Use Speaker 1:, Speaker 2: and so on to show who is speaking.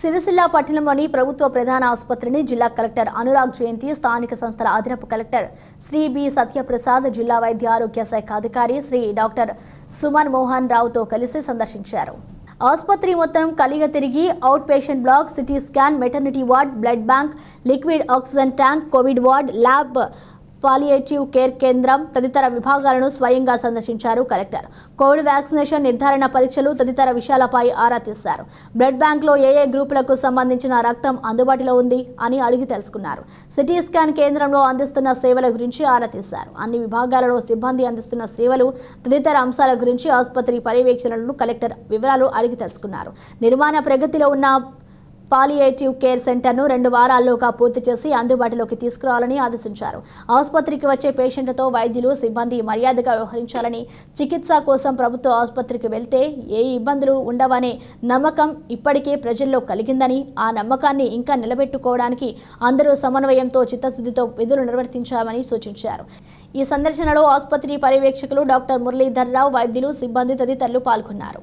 Speaker 1: సిరిసిల్ల పట్టణంలోని ప్రభుత్వ ప్రధాన ఆసుపత్రిని జిల్లా కలెక్టర్ అనురాగ్ జయంతి స్థానిక సంస్థల అదనపు కలెక్టర్ శ్రీ బి సత్యప్రసాద్ జిల్లా వైద్య ఆరోగ్య శాఖ అధికారి శ్రీ డాక్టర్ సుమన్ మోహన్ రావుతో కలిసి సందర్శించారు ఆసుపత్రి మొత్తం కలిగ తిరిగి out patient block CT scan maternity ward blood bank liquid oxygen tank covid ward lab palliative care కేంద్రం తదితర విభాగాలను స్వయంగా సందర్శించారు కలెక్టర్ కోవిడ్ వ్యాక్సినేషన్ నిర్ధారణ పరీక్షలు తదితర విషయాలపై ఆరా తీశారు బ్లడ్ బ్యాంక్లో ఏ ఏ గ్రూపులకు సంబంధించిన రక్తం అందుబాటులో ఉంది అని అడిగి తెలుసుకున్నారు సిటీ స్కాన్ కేంద్రంలో అందిస్తున్న సేవల గురించి ఆరా తీశారు అన్ని విభాగాలలో సిబ్బంది అందిస్తున్న సేవలు తదితర అంశాల గురించి ఆసుపత్రి పర్యవేక్షణలను కలెక్టర్ వివరాలు అడిగి తెలుసుకున్నారు నిర్మాణ ప్రగతిలో ఉన్న పాలియేటివ్ కేర్ సెంటర్ను రెండు వారాల్లోగా పూర్తి చేసి అందుబాటులోకి తీసుకురావాలని ఆదేశించారు ఆసుపత్రికి వచ్చే పేషెంట్లతో వైద్యులు సిబ్బంది మర్యాదగా వ్యవహరించాలని చికిత్స కోసం ప్రభుత్వ ఆసుపత్రికి వెళ్తే ఏ ఇబ్బందులు ఉండవనే నమ్మకం ఇప్పటికే ప్రజల్లో కలిగిందని ఆ నమ్మకాన్ని ఇంకా నిలబెట్టుకోవడానికి అందరూ సమన్వయంతో చిత్తశుద్ధితో విధులు నిర్వర్తించామని సూచించారు ఈ సందర్శనలో ఆసుపత్రి పర్యవేక్షకులు డాక్టర్ మురళీధర్ రావు వైద్యులు సిబ్బంది తదితరులు పాల్గొన్నారు